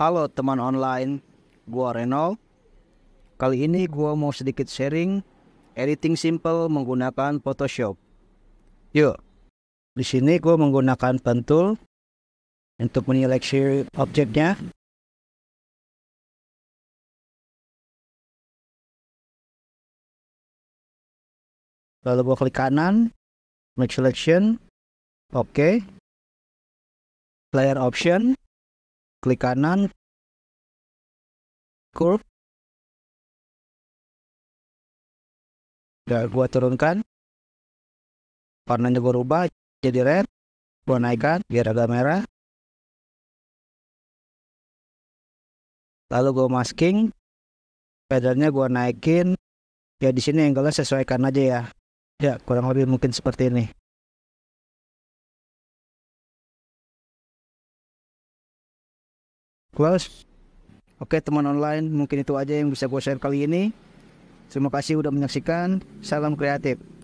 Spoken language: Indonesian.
Halo teman online, gua Reno. Kali ini gua mau sedikit sharing editing simple menggunakan Photoshop. Yuk. Di sini gua menggunakan pen tool untuk menyeleksi objeknya. Lalu gua klik kanan, make selection. Oke. Okay. Layer option klik kanan curve dan gua turunkan warnanya gua rubah jadi red gua naikkan biar agak merah lalu gua masking Pedalnya gua naikin ya di sini yang nya sesuaikan aja ya ya kurang lebih mungkin seperti ini close oke teman online mungkin itu aja yang bisa gue share kali ini terima kasih udah menyaksikan salam kreatif